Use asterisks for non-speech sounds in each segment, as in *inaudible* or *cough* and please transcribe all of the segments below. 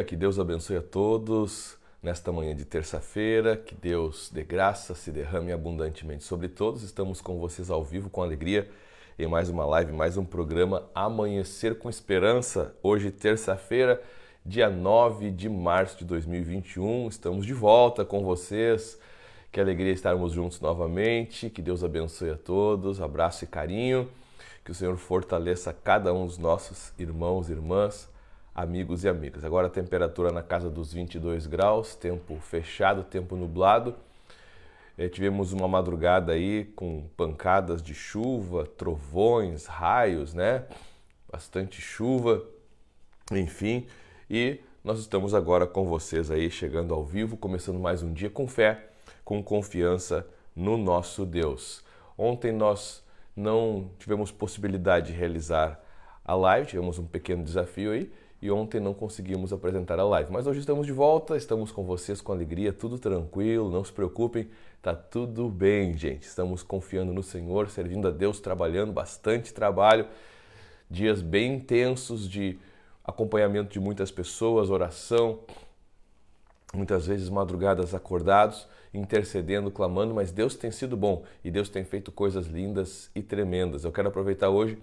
É que Deus abençoe a todos nesta manhã de terça-feira. Que Deus dê graça, se derrame abundantemente sobre todos. Estamos com vocês ao vivo com alegria em mais uma live, mais um programa Amanhecer com Esperança. Hoje, terça-feira, dia 9 de março de 2021. Estamos de volta com vocês. Que alegria estarmos juntos novamente. Que Deus abençoe a todos. Abraço e carinho. Que o Senhor fortaleça cada um dos nossos irmãos e irmãs amigos e amigas. Agora a temperatura na casa dos 22 graus, tempo fechado, tempo nublado. É, tivemos uma madrugada aí com pancadas de chuva, trovões, raios, né? Bastante chuva, enfim. E nós estamos agora com vocês aí, chegando ao vivo, começando mais um dia com fé, com confiança no nosso Deus. Ontem nós não tivemos possibilidade de realizar a live, tivemos um pequeno desafio aí e ontem não conseguimos apresentar a live. Mas hoje estamos de volta, estamos com vocês com alegria, tudo tranquilo, não se preocupem, tá tudo bem, gente. Estamos confiando no Senhor, servindo a Deus, trabalhando bastante trabalho, dias bem intensos de acompanhamento de muitas pessoas, oração, muitas vezes madrugadas acordados, intercedendo, clamando, mas Deus tem sido bom e Deus tem feito coisas lindas e tremendas. Eu quero aproveitar hoje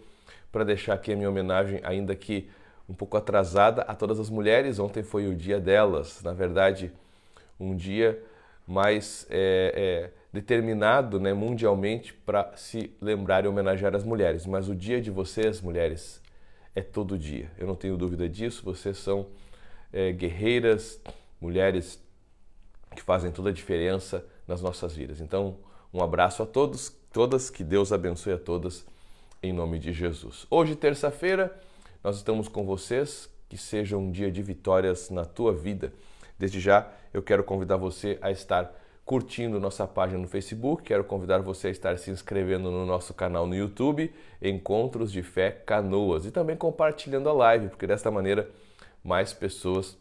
para deixar aqui a minha homenagem, ainda que um pouco atrasada a todas as mulheres. Ontem foi o dia delas, na verdade, um dia mais é, é, determinado né, mundialmente para se lembrar e homenagear as mulheres. Mas o dia de vocês, mulheres, é todo dia. Eu não tenho dúvida disso. Vocês são é, guerreiras, mulheres que fazem toda a diferença nas nossas vidas. Então, um abraço a todos, todas, que Deus abençoe a todas, em nome de Jesus. Hoje, terça-feira nós estamos com vocês. Que seja um dia de vitórias na tua vida. Desde já, eu quero convidar você a estar curtindo nossa página no Facebook. Quero convidar você a estar se inscrevendo no nosso canal no YouTube, Encontros de Fé Canoas, e também compartilhando a live, porque desta maneira mais pessoas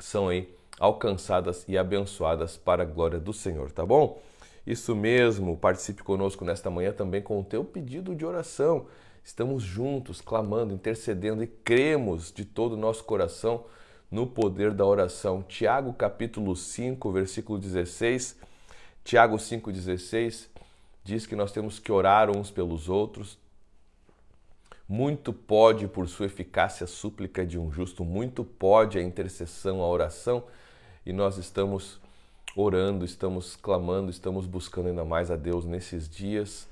são aí alcançadas e abençoadas para a glória do Senhor, tá bom? Isso mesmo, participe conosco nesta manhã também com o teu pedido de oração estamos juntos clamando, intercedendo e cremos de todo o nosso coração no poder da oração. Tiago capítulo 5, versículo 16. Tiago 5:16 diz que nós temos que orar uns pelos outros. Muito pode por sua eficácia a súplica de um justo, muito pode a intercessão, a oração, e nós estamos orando, estamos clamando, estamos buscando ainda mais a Deus nesses dias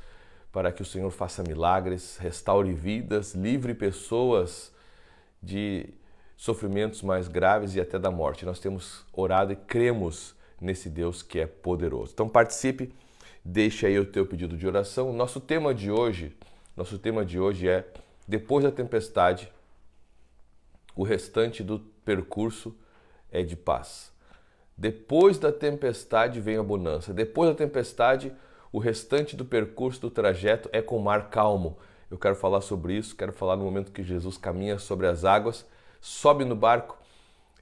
para que o Senhor faça milagres, restaure vidas, livre pessoas de sofrimentos mais graves e até da morte. Nós temos orado e cremos nesse Deus que é poderoso. Então participe, deixe aí o teu pedido de oração. Nosso tema de hoje, nosso tema de hoje é depois da tempestade, o restante do percurso é de paz. Depois da tempestade vem a bonança. Depois da tempestade, o restante do percurso do trajeto é com mar calmo. Eu quero falar sobre isso, quero falar no momento que Jesus caminha sobre as águas, sobe no barco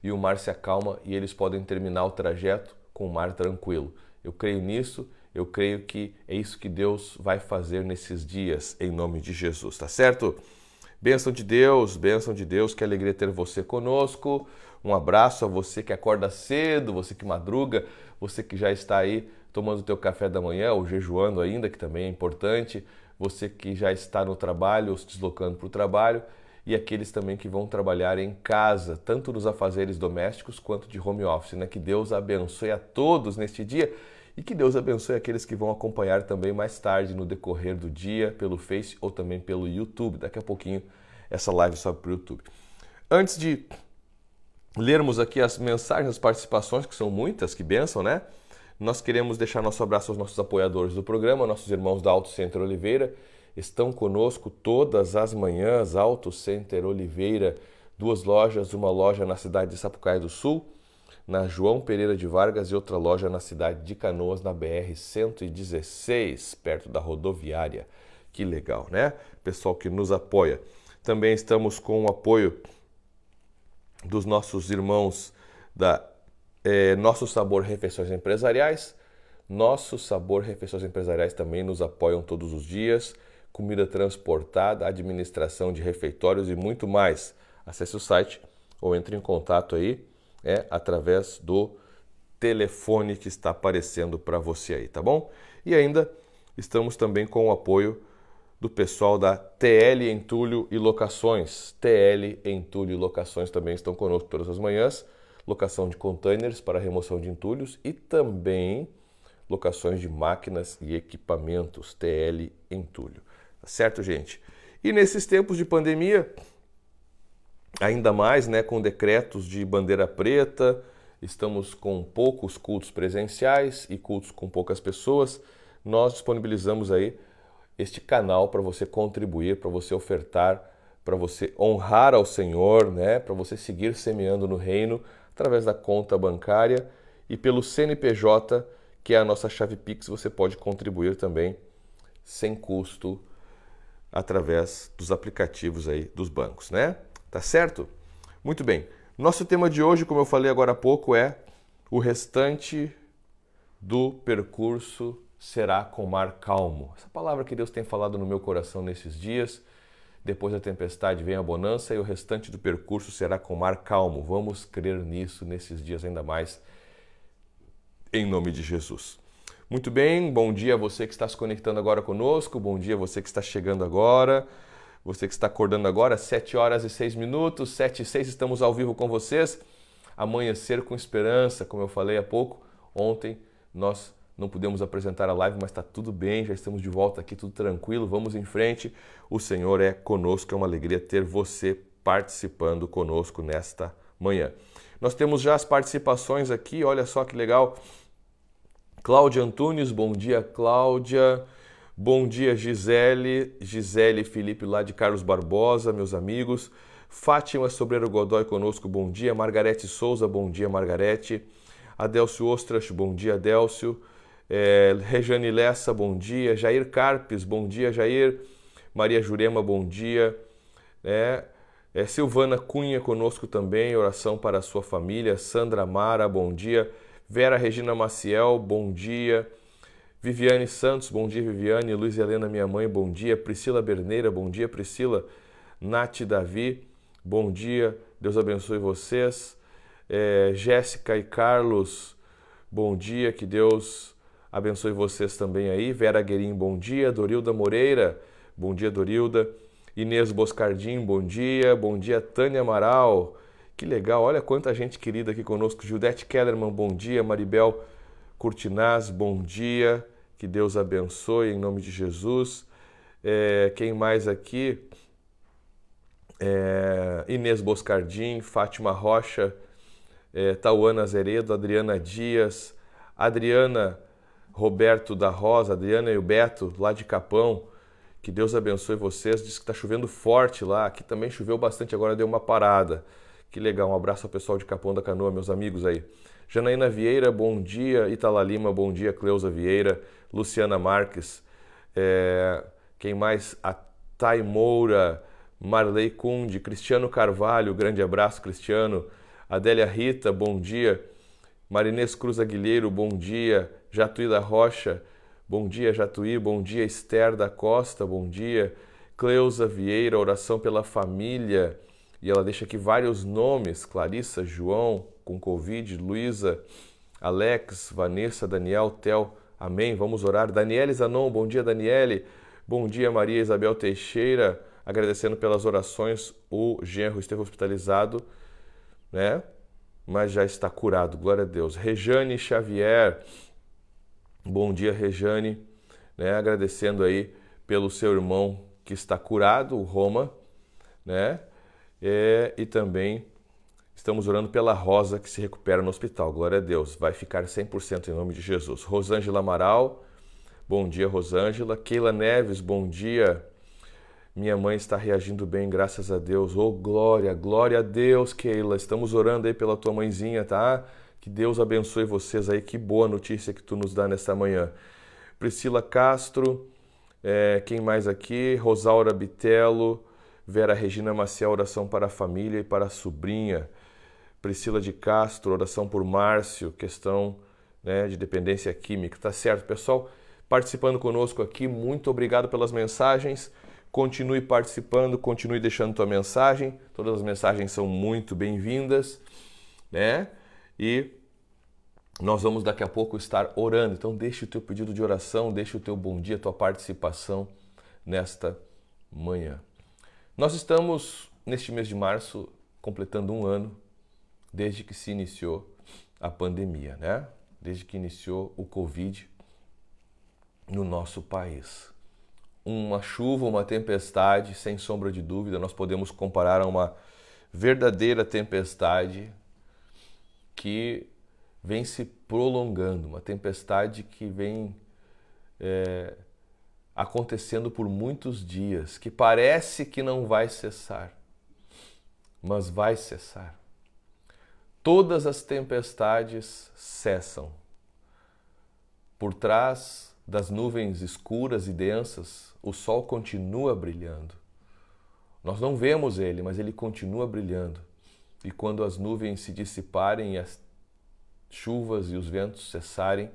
e o mar se acalma e eles podem terminar o trajeto com o mar tranquilo. Eu creio nisso, eu creio que é isso que Deus vai fazer nesses dias, em nome de Jesus, tá certo? Bênção de Deus, bênção de Deus, que alegria ter você conosco. Um abraço a você que acorda cedo, você que madruga, você que já está aí tomando o teu café da manhã ou jejuando ainda, que também é importante, você que já está no trabalho ou se deslocando para o trabalho e aqueles também que vão trabalhar em casa, tanto nos afazeres domésticos quanto de home office. Né? Que Deus abençoe a todos neste dia e que Deus abençoe aqueles que vão acompanhar também mais tarde no decorrer do dia pelo Face ou também pelo YouTube. Daqui a pouquinho essa live sobe para o YouTube. Antes de lermos aqui as mensagens, as participações, que são muitas, que benção, né? Nós queremos deixar nosso abraço aos nossos apoiadores do programa, nossos irmãos da Auto Center Oliveira. Estão conosco todas as manhãs, Auto Center Oliveira, duas lojas, uma loja na cidade de Sapucaia do Sul, na João Pereira de Vargas e outra loja na cidade de Canoas, na BR-116, perto da rodoviária. Que legal, né? Pessoal que nos apoia. Também estamos com o apoio dos nossos irmãos da é, nosso Sabor Refeições Empresariais. Nosso Sabor Refeições Empresariais também nos apoiam todos os dias. Comida transportada, administração de refeitórios e muito mais. Acesse o site ou entre em contato aí é, através do telefone que está aparecendo para você aí, tá bom? E ainda estamos também com o apoio do pessoal da TL Entulho e Locações. TL Entulho e Locações também estão conosco todas as manhãs locação de containers para remoção de entulhos e também locações de máquinas e equipamentos, TL entulho. Tá certo, gente? E nesses tempos de pandemia, ainda mais né, com decretos de bandeira preta, estamos com poucos cultos presenciais e cultos com poucas pessoas, nós disponibilizamos aí este canal para você contribuir, para você ofertar, para você honrar ao Senhor, né, para você seguir semeando no reino através da conta bancária e pelo CNPJ, que é a nossa chave Pix, você pode contribuir também sem custo através dos aplicativos aí dos bancos, né? Tá certo? Muito bem. Nosso tema de hoje, como eu falei agora há pouco, é o restante do percurso será com mar calmo. Essa palavra que Deus tem falado no meu coração nesses dias depois da tempestade vem a bonança e o restante do percurso será com mar calmo. Vamos crer nisso nesses dias ainda mais, em nome de Jesus. Muito bem, bom dia a você que está se conectando agora conosco, bom dia a você que está chegando agora, você que está acordando agora, 7 horas e 6 minutos, 7 e 6, estamos ao vivo com vocês. Amanhecer com esperança, como eu falei há pouco, ontem nós não pudemos apresentar a live, mas está tudo bem, já estamos de volta aqui, tudo tranquilo, vamos em frente. O Senhor é conosco, é uma alegria ter você participando conosco nesta manhã. Nós temos já as participações aqui, olha só que legal. Cláudia Antunes, bom dia, Cláudia. Bom dia, Gisele. Gisele Felipe, lá de Carlos Barbosa, meus amigos. Fátima Sobreiro Godoy conosco, bom dia. Margarete Souza, bom dia, Margarete. Adélcio Ostras, bom dia, Adélcio. É, Rejane Lessa, bom dia. Jair Carpes, bom dia, Jair. Maria Jurema, bom dia. É, é, Silvana Cunha conosco também, oração para a sua família. Sandra Mara, bom dia. Vera Regina Maciel, bom dia. Viviane Santos, bom dia, Viviane. Luiz Helena, minha mãe, bom dia. Priscila Berneira, bom dia, Priscila. Nath Davi, bom dia. Deus abençoe vocês. É, Jéssica e Carlos, bom dia. Que Deus abençoe vocês também aí. Vera Guerim, bom dia. Dorilda Moreira, bom dia, Dorilda. Inês Boscardim, bom dia. Bom dia, Tânia Amaral. Que legal, olha quanta gente querida aqui conosco. Judete Kellerman, bom dia. Maribel Curtinaz, bom dia. Que Deus abençoe em nome de Jesus. É, quem mais aqui? É, Inês Boscardim, Fátima Rocha, é, Tauana Zeredo, Adriana Dias, Adriana Roberto da Rosa, Adriana e o Beto, lá de Capão. Que Deus abençoe vocês. Diz que está chovendo forte lá. Aqui também choveu bastante, agora deu uma parada. Que legal. Um abraço ao pessoal de Capão da Canoa, meus amigos aí. Janaína Vieira, bom dia. Itala Lima, bom dia. Cleusa Vieira, Luciana Marques. É... Quem mais? A Thay Moura, Marley Cunde, Cristiano Carvalho, grande abraço, Cristiano. Adélia Rita, bom dia. Marinês Cruz Aguilheiro, bom dia. Jatuí da Rocha, bom dia Jatuí, bom dia Esther da Costa, bom dia Cleusa Vieira, oração pela família. E ela deixa aqui vários nomes: Clarissa, João, com Covid, Luísa, Alex, Vanessa, Daniel, Tel. Amém. Vamos orar. Daniele Zanon, bom dia, Daniele. Bom dia, Maria Isabel Teixeira. Agradecendo pelas orações. O genro esteve hospitalizado, né? Mas já está curado, glória a Deus. Rejane Xavier, Bom dia, Rejane, né? agradecendo aí pelo seu irmão que está curado, o Roma, né? É, e também estamos orando pela Rosa que se recupera no hospital. Glória a Deus, vai ficar 100% em nome de Jesus. Rosângela Amaral, bom dia, Rosângela. Keila Neves, bom dia. Minha mãe está reagindo bem, graças a Deus. Oh, glória, glória a Deus, Keila. Estamos orando aí pela tua mãezinha, tá? Que Deus abençoe vocês aí. Que boa notícia que tu nos dá nesta manhã. Priscila Castro, é, quem mais aqui? Rosaura Bitelo, Vera Regina Maciel, oração para a família e para a sobrinha. Priscila de Castro, oração por Márcio, questão né, de dependência química. Tá certo, pessoal? Participando conosco aqui, muito obrigado pelas mensagens. Continue participando, continue deixando tua mensagem. Todas as mensagens são muito bem-vindas, né? E nós vamos daqui a pouco estar orando. Então deixa o teu pedido de oração, deixa o teu bom dia, a tua participação nesta manhã. Nós estamos neste mês de março completando um ano desde que se iniciou a pandemia, né? Desde que iniciou o Covid no nosso país. Uma chuva, uma tempestade, sem sombra de dúvida, nós podemos comparar a uma verdadeira tempestade que vem se prolongando, uma tempestade que vem é, acontecendo por muitos dias, que parece que não vai cessar, mas vai cessar. Todas as tempestades cessam. Por trás das nuvens escuras e densas, o sol continua brilhando. Nós não vemos ele, mas ele continua brilhando e quando as nuvens se dissiparem e as chuvas e os ventos cessarem,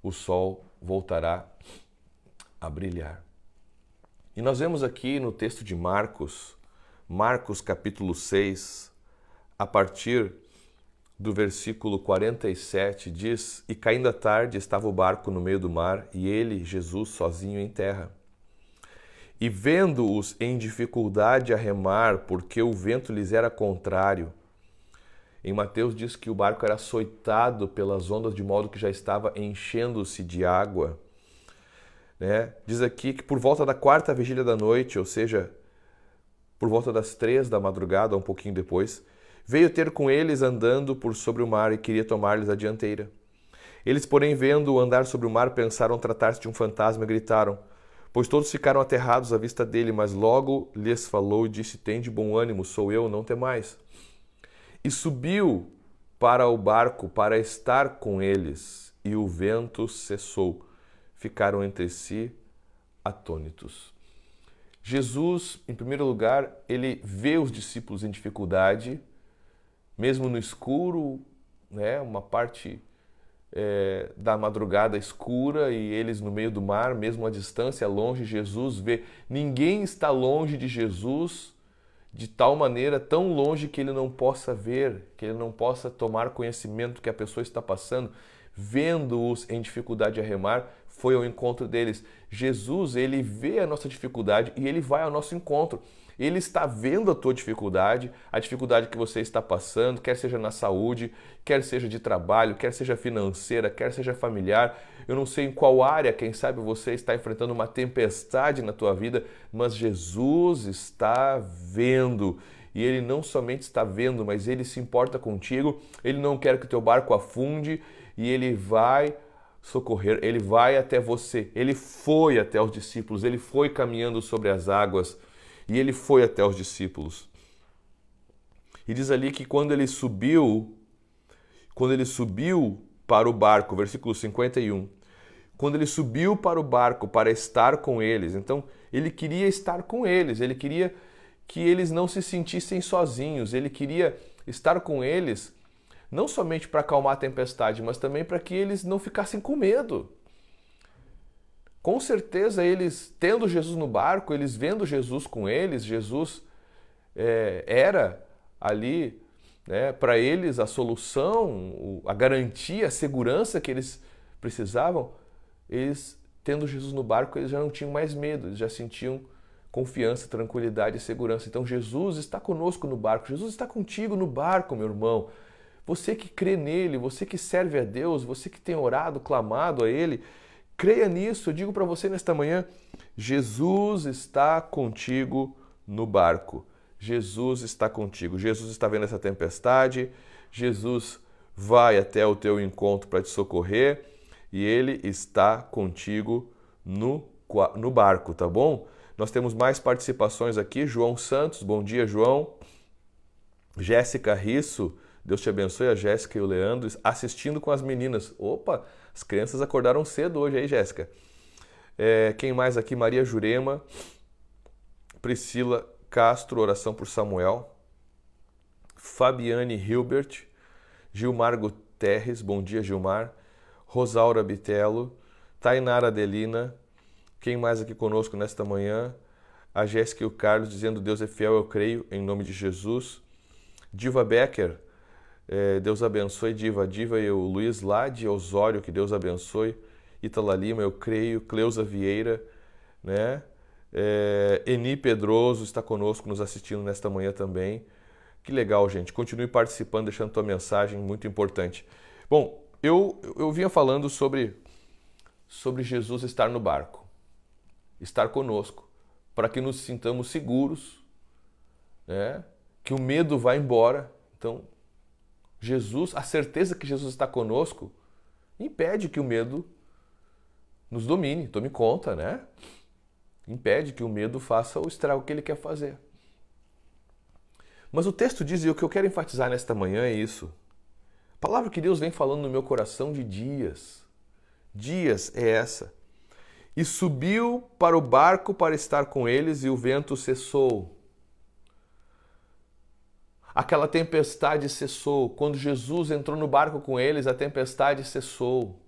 o sol voltará a brilhar. E nós vemos aqui no texto de Marcos, Marcos capítulo 6, a partir do versículo 47, diz: E caindo a tarde estava o barco no meio do mar e ele, Jesus, sozinho em terra. E vendo-os em dificuldade a remar, porque o vento lhes era contrário. Em Mateus diz que o barco era açoitado pelas ondas, de modo que já estava enchendo-se de água. Né? Diz aqui que por volta da quarta vigília da noite, ou seja, por volta das três da madrugada, um pouquinho depois, veio ter com eles andando por sobre o mar e queria tomar-lhes a dianteira. Eles, porém, vendo-o andar sobre o mar, pensaram tratar-se de um fantasma e gritaram: Pois todos ficaram aterrados à vista dele, mas logo lhes falou e disse: Tende bom ânimo, sou eu, não tem mais E subiu para o barco para estar com eles, e o vento cessou. Ficaram entre si atônitos. Jesus, em primeiro lugar, ele vê os discípulos em dificuldade, mesmo no escuro, né, uma parte é, da madrugada escura e eles no meio do mar, mesmo à distância, longe, Jesus vê. Ninguém está longe de Jesus de tal maneira, tão longe que ele não possa ver, que ele não possa tomar conhecimento do que a pessoa está passando, vendo-os em dificuldade a remar, foi ao encontro deles. Jesus, ele vê a nossa dificuldade e ele vai ao nosso encontro. Ele está vendo a tua dificuldade, a dificuldade que você está passando, quer seja na saúde, quer seja de trabalho, quer seja financeira, quer seja familiar. Eu não sei em qual área, quem sabe você está enfrentando uma tempestade na tua vida, mas Jesus está vendo. E ele não somente está vendo, mas ele se importa contigo, ele não quer que o teu barco afunde e ele vai socorrer, ele vai até você, ele foi até os discípulos, ele foi caminhando sobre as águas e ele foi até os discípulos. E diz ali que quando ele subiu, quando ele subiu para o barco, versículo 51, quando ele subiu para o barco para estar com eles, então ele queria estar com eles, ele queria que eles não se sentissem sozinhos, ele queria estar com eles não somente para acalmar a tempestade, mas também para que eles não ficassem com medo. Com certeza, eles, tendo Jesus no barco, eles vendo Jesus com eles, Jesus é, era ali né, para eles a solução, a garantia, a segurança que eles precisavam. Eles, tendo Jesus no barco, eles já não tinham mais medo, eles já sentiam confiança, tranquilidade e segurança. Então, Jesus está conosco no barco, Jesus está contigo no barco, meu irmão. Você que crê nele, você que serve a Deus, você que tem orado, clamado a ele, creia nisso. Eu digo para você nesta manhã: Jesus está contigo no barco. Jesus está contigo. Jesus está vendo essa tempestade. Jesus vai até o teu encontro para te socorrer e ele está contigo no, no barco, tá bom? Nós temos mais participações aqui. João Santos, bom dia, João. Jéssica Risso. Deus te abençoe, a Jéssica e o Leandro, assistindo com as meninas. Opa, as crianças acordaram cedo hoje aí, Jéssica. É, quem mais aqui? Maria Jurema, Priscila Castro, oração por Samuel. Fabiane Hilbert, Gilmargo Terres, bom dia, Gilmar. Rosaura Bitelo, Tainara Adelina. Quem mais aqui conosco nesta manhã? A Jéssica e o Carlos dizendo Deus é fiel, eu creio, em nome de Jesus. Diva Becker, é, Deus abençoe Diva Diva e o Luiz Lade Osório, que Deus abençoe. Itala Lima, eu creio. Cleusa Vieira, né? É, Eni Pedroso está conosco, nos assistindo nesta manhã também. Que legal, gente. Continue participando, deixando tua mensagem, muito importante. Bom, eu, eu vinha falando sobre, sobre Jesus estar no barco, estar conosco, para que nos sintamos seguros, né? que o medo vá embora. Então, Jesus, a certeza que Jesus está conosco, impede que o medo nos domine, tome conta, né? Impede que o medo faça o estrago que ele quer fazer. Mas o texto diz, e o que eu quero enfatizar nesta manhã é isso. A palavra que Deus vem falando no meu coração de dias. Dias é essa. E subiu para o barco para estar com eles, e o vento cessou. Aquela tempestade cessou. Quando Jesus entrou no barco com eles, a tempestade cessou.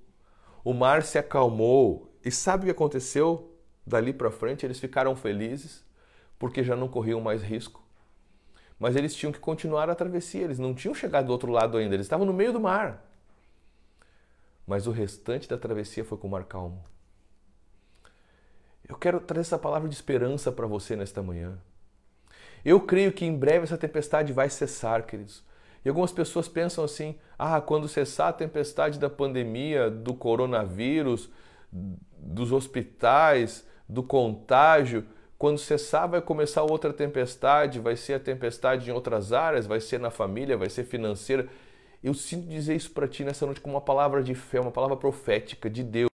O mar se acalmou. E sabe o que aconteceu? Dali para frente, eles ficaram felizes porque já não corriam mais risco. Mas eles tinham que continuar a travessia, eles não tinham chegado do outro lado ainda, eles estavam no meio do mar. Mas o restante da travessia foi com o mar calmo. Eu quero trazer essa palavra de esperança para você nesta manhã. Eu creio que em breve essa tempestade vai cessar, queridos. E algumas pessoas pensam assim: ah, quando cessar a tempestade da pandemia, do coronavírus, dos hospitais, do contágio, quando cessar vai começar outra tempestade, vai ser a tempestade em outras áreas, vai ser na família, vai ser financeira. Eu sinto dizer isso para ti nessa noite como uma palavra de fé, uma palavra profética de Deus.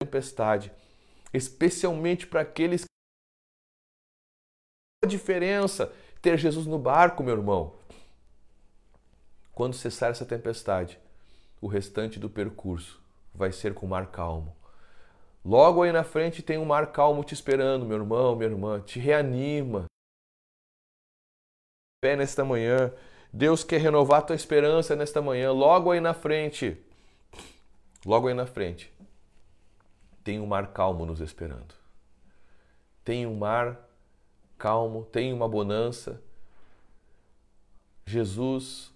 Tempestade, especialmente para aqueles diferença ter Jesus no barco, meu irmão. Quando cessar essa tempestade, o restante do percurso vai ser com mar calmo. Logo aí na frente tem um mar calmo te esperando, meu irmão, minha irmã. Te reanima. Pé nesta manhã. Deus quer renovar tua esperança nesta manhã. Logo aí na frente. Logo aí na frente. Tem um mar calmo nos esperando. Tem um mar calmo, tenha uma bonança. Jesus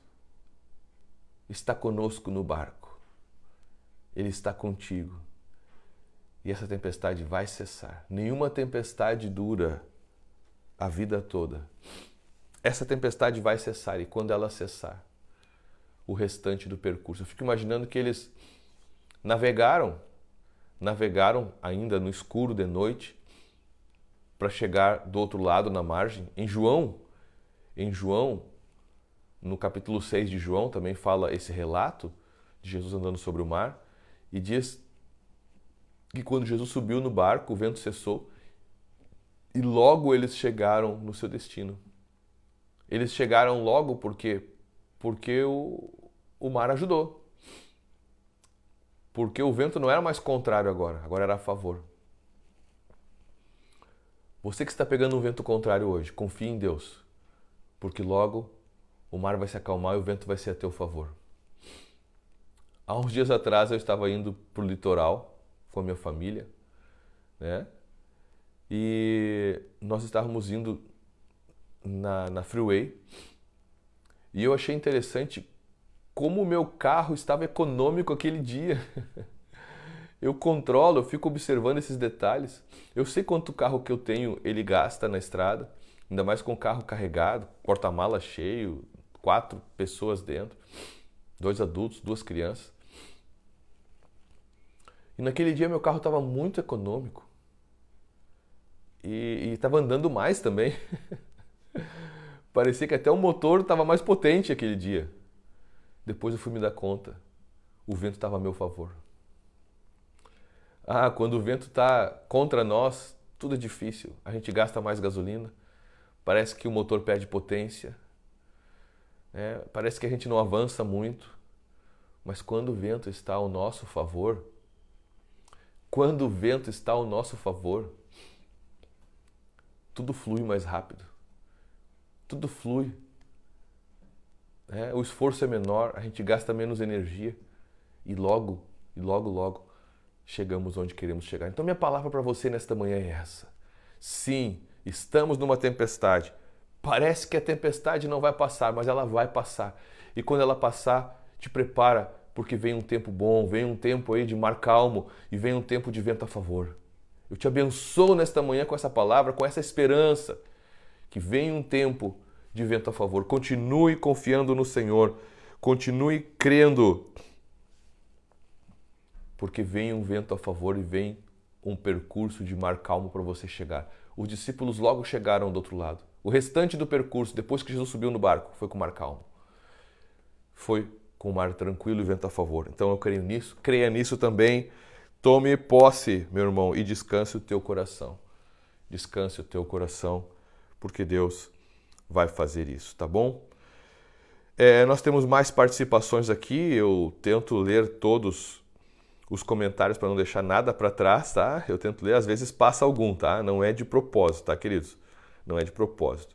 está conosco no barco. Ele está contigo. E essa tempestade vai cessar. Nenhuma tempestade dura a vida toda. Essa tempestade vai cessar e quando ela cessar, o restante do percurso. Eu fico imaginando que eles navegaram, navegaram ainda no escuro de noite, para chegar do outro lado na margem. Em João, em João, no capítulo 6 de João também fala esse relato de Jesus andando sobre o mar e diz que quando Jesus subiu no barco, o vento cessou e logo eles chegaram no seu destino. Eles chegaram logo porque porque o, o mar ajudou. Porque o vento não era mais contrário agora, agora era a favor. Você que está pegando um vento contrário hoje, confie em Deus, porque logo o mar vai se acalmar e o vento vai ser a teu favor. Há uns dias atrás eu estava indo para o litoral com a minha família, né? E nós estávamos indo na, na freeway e eu achei interessante como o meu carro estava econômico aquele dia. *laughs* eu controlo, eu fico observando esses detalhes. Eu sei quanto carro que eu tenho ele gasta na estrada, ainda mais com o carro carregado, porta-mala cheio, quatro pessoas dentro, dois adultos, duas crianças. E naquele dia meu carro estava muito econômico e estava andando mais também. *laughs* Parecia que até o motor estava mais potente aquele dia. Depois eu fui me dar conta, o vento estava a meu favor. Ah, quando o vento está contra nós, tudo é difícil. A gente gasta mais gasolina, parece que o motor perde potência, é, parece que a gente não avança muito. Mas quando o vento está ao nosso favor, quando o vento está ao nosso favor, tudo flui mais rápido. Tudo flui. É, o esforço é menor, a gente gasta menos energia e logo, e logo, logo chegamos onde queremos chegar. Então, minha palavra para você nesta manhã é essa. Sim, estamos numa tempestade. Parece que a tempestade não vai passar, mas ela vai passar. E quando ela passar, te prepara, porque vem um tempo bom, vem um tempo aí de mar calmo e vem um tempo de vento a favor. Eu te abençoo nesta manhã com essa palavra, com essa esperança, que vem um tempo de vento a favor. Continue confiando no Senhor, continue crendo porque vem um vento a favor e vem um percurso de mar calmo para você chegar. Os discípulos logo chegaram do outro lado. O restante do percurso, depois que Jesus subiu no barco, foi com o mar calmo. Foi com o mar tranquilo e vento a favor. Então eu creio nisso, creia nisso também. Tome posse, meu irmão, e descanse o teu coração. Descanse o teu coração, porque Deus vai fazer isso, tá bom? É, nós temos mais participações aqui, eu tento ler todos os comentários para não deixar nada para trás, tá? Eu tento ler, às vezes passa algum, tá? Não é de propósito, tá, queridos? Não é de propósito.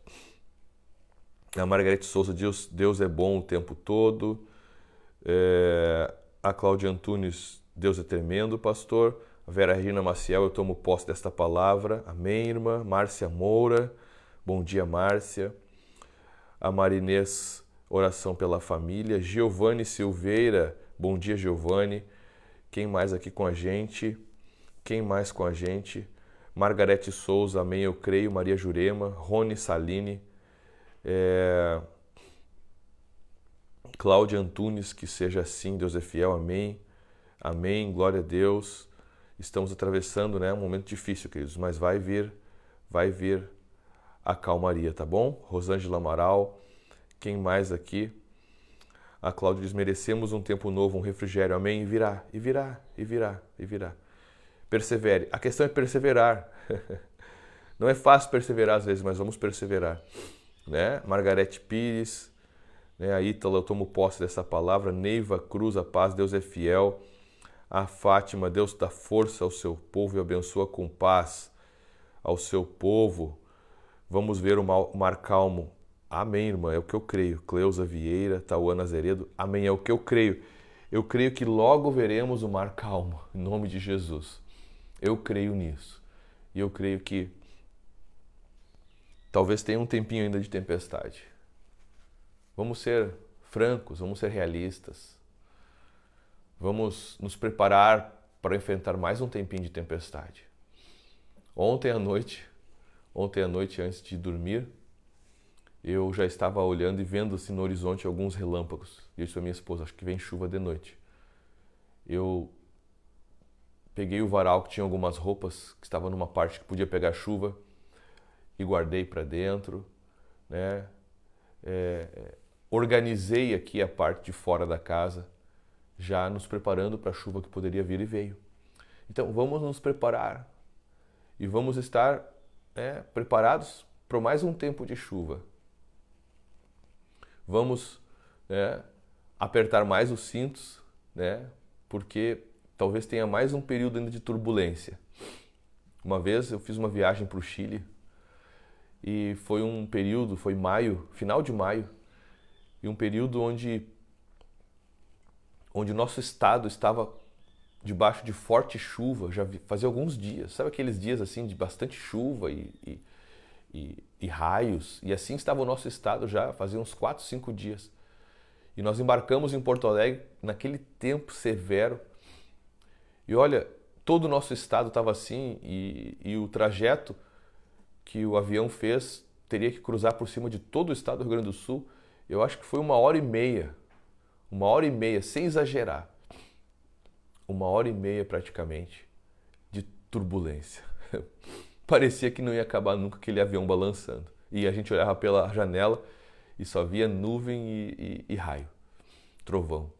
A Margarete Souza Deus é bom o tempo todo. É... a Cláudia Antunes, Deus é tremendo, pastor. A Vera Regina Maciel, eu tomo posse desta palavra. Amém, irmã. Márcia Moura, bom dia, Márcia. A Marinês, oração pela família. Giovanni Silveira, bom dia, Giovanni. Quem mais aqui com a gente? Quem mais com a gente? Margarete Souza, amém, eu creio. Maria Jurema, Rony Saline, é... Cláudia Antunes, que seja assim, Deus é fiel, amém. Amém, glória a Deus. Estamos atravessando né, um momento difícil, queridos, mas vai vir, vai vir a calmaria, tá bom? Rosângela Amaral, quem mais aqui? A Cláudia diz: merecemos um tempo novo, um refrigério. Amém? E virá, e virá, e virá, e virá. Persevere. A questão é perseverar. *laughs* Não é fácil perseverar às vezes, mas vamos perseverar. Né? Margarete Pires, né? a Ítala, eu tomo posse dessa palavra. Neiva Cruz, a paz, Deus é fiel. A Fátima, Deus dá força ao seu povo e abençoa com paz ao seu povo. Vamos ver o mar calmo. Amém, irmã, é o que eu creio. Cleusa Vieira, Tauana Zeredo, amém, é o que eu creio. Eu creio que logo veremos o mar calmo, em nome de Jesus. Eu creio nisso. E eu creio que talvez tenha um tempinho ainda de tempestade. Vamos ser francos, vamos ser realistas. Vamos nos preparar para enfrentar mais um tempinho de tempestade. Ontem à noite, ontem à noite antes de dormir, eu já estava olhando e vendo assim, no horizonte alguns relâmpagos. E eu disse minha esposa: Acho que vem chuva de noite. Eu peguei o varal que tinha algumas roupas que estava numa parte que podia pegar chuva e guardei para dentro, né? É, é, organizei aqui a parte de fora da casa, já nos preparando para a chuva que poderia vir e veio. Então vamos nos preparar e vamos estar né, preparados para mais um tempo de chuva vamos né, apertar mais os cintos, né, porque talvez tenha mais um período ainda de turbulência. Uma vez eu fiz uma viagem para o Chile e foi um período, foi maio, final de maio, e um período onde onde o nosso estado estava debaixo de forte chuva, já fazia alguns dias, sabe aqueles dias assim de bastante chuva e, e e, e raios. E assim estava o nosso estado já fazia uns 4, 5 dias. E nós embarcamos em Porto Alegre naquele tempo severo. E olha, todo o nosso estado estava assim e, e o trajeto que o avião fez teria que cruzar por cima de todo o estado do Rio Grande do Sul. Eu acho que foi uma hora e meia, uma hora e meia, sem exagerar, uma hora e meia praticamente de turbulência. *laughs* parecia que não ia acabar nunca aquele avião balançando. E a gente olhava pela janela e só via nuvem e, e, e raio, trovão.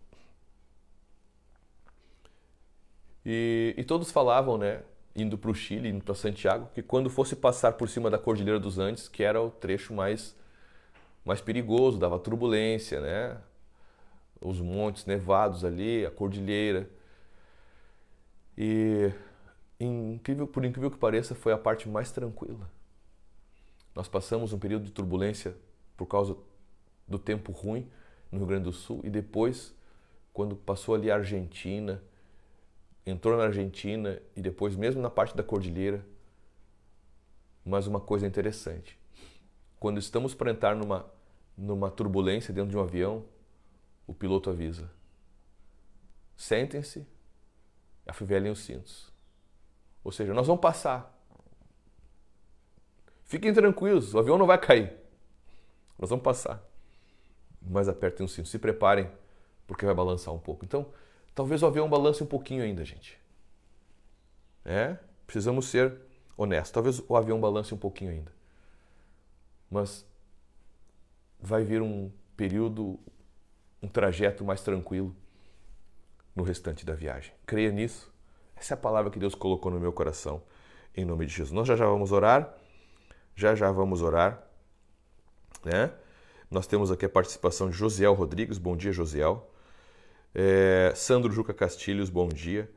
E, e, todos falavam, né, indo para o Chile, indo para Santiago, que quando fosse passar por cima da Cordilheira dos Andes, que era o trecho mais, mais perigoso, dava turbulência, né, os montes nevados ali, a cordilheira. E incrível, por incrível que pareça, foi a parte mais tranquila. Nós passamos um período de turbulência por causa do tempo ruim no Rio Grande do Sul e depois, quando passou ali a Argentina, entrou na Argentina e depois mesmo na parte da cordilheira. Mas uma coisa interessante, quando estamos para entrar numa numa turbulência dentro de um avião, o piloto avisa: sentem-se, afivelem os cintos. Ou seja, nós vamos passar. Fiquem tranquilos, o avião não vai cair. Nós vamos passar. Mas apertem o cinto, se preparem, porque vai balançar um pouco. Então, talvez o avião balance um pouquinho ainda, gente. É? Precisamos ser honestos. Talvez o avião balance um pouquinho ainda. Mas vai vir um período, um trajeto mais tranquilo no restante da viagem. Creia nisso essa é a palavra que Deus colocou no meu coração, em nome de Jesus. Nós já já vamos orar, já já vamos orar, né? Nós temos aqui a participação de Josiel Rodrigues, bom dia, Josiel. É, Sandro Juca Castilhos, bom dia.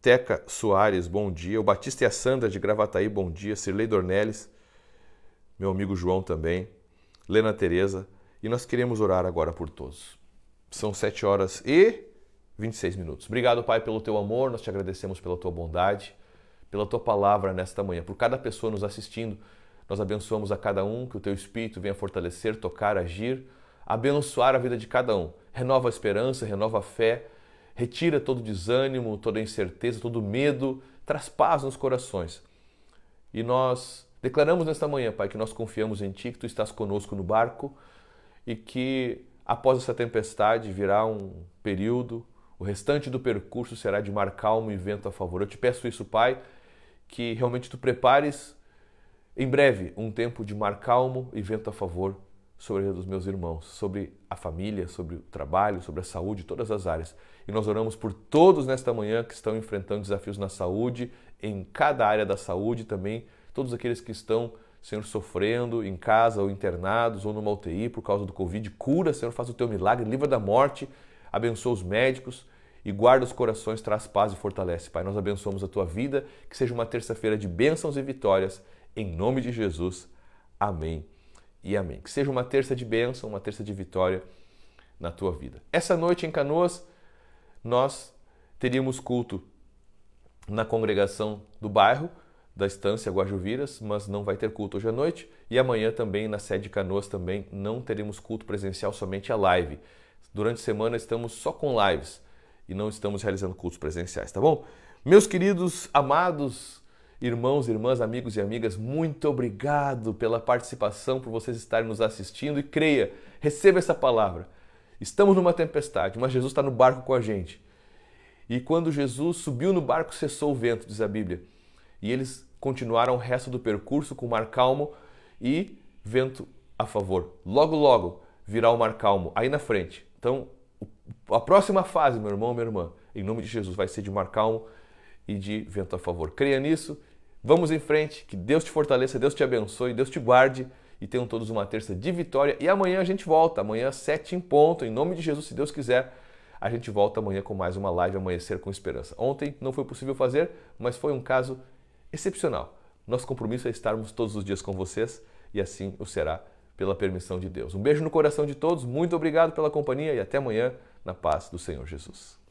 Teca Soares, bom dia. O Batista e a Sandra de Gravataí, bom dia. Cirlei Dornelles, meu amigo João também. Lena Tereza. E nós queremos orar agora por todos. São sete horas e 26 minutos. Obrigado, Pai, pelo teu amor, nós te agradecemos pela tua bondade, pela tua palavra nesta manhã, por cada pessoa nos assistindo. Nós abençoamos a cada um, que o teu espírito venha fortalecer, tocar, agir, abençoar a vida de cada um. Renova a esperança, renova a fé, retira todo o desânimo, toda a incerteza, todo o medo, traz paz nos corações. E nós declaramos nesta manhã, Pai, que nós confiamos em ti, que tu estás conosco no barco e que após essa tempestade virá um período o restante do percurso será de mar calmo e vento a favor. Eu te peço isso, Pai, que realmente tu prepares em breve um tempo de mar calmo e vento a favor sobre a dos meus irmãos, sobre a família, sobre o trabalho, sobre a saúde, todas as áreas. E nós oramos por todos nesta manhã que estão enfrentando desafios na saúde, em cada área da saúde também, todos aqueles que estão Senhor, sofrendo em casa ou internados ou numa UTI por causa do Covid. Cura, Senhor, faz o teu milagre, livra da morte, abençoa os médicos e guarda os corações, traz paz e fortalece. Pai, nós abençoamos a tua vida, que seja uma terça-feira de bênçãos e vitórias, em nome de Jesus. Amém e amém. Que seja uma terça de bênção, uma terça de vitória na tua vida. Essa noite em Canoas, nós teríamos culto na congregação do bairro da Estância Guajuviras, mas não vai ter culto hoje à noite e amanhã também na sede Canoas também não teremos culto presencial, somente a live. Durante a semana estamos só com lives e não estamos realizando cultos presenciais, tá bom? Meus queridos, amados irmãos, irmãs, amigos e amigas, muito obrigado pela participação, por vocês estarem nos assistindo e creia, receba essa palavra. Estamos numa tempestade, mas Jesus está no barco com a gente. E quando Jesus subiu no barco, cessou o vento, diz a Bíblia. E eles continuaram o resto do percurso com o mar calmo e vento a favor. Logo, logo, virar o mar calmo aí na frente. Então, a próxima fase, meu irmão, minha irmã, em nome de Jesus, vai ser de mar calmo e de vento a favor. Creia nisso, vamos em frente, que Deus te fortaleça, Deus te abençoe, Deus te guarde e tenham todos uma terça de vitória. E amanhã a gente volta, amanhã sete em ponto, em nome de Jesus, se Deus quiser. A gente volta amanhã com mais uma live Amanhecer com Esperança. Ontem não foi possível fazer, mas foi um caso excepcional. Nosso compromisso é estarmos todos os dias com vocês e assim o será pela permissão de Deus. Um beijo no coração de todos, muito obrigado pela companhia e até amanhã, na paz do Senhor Jesus.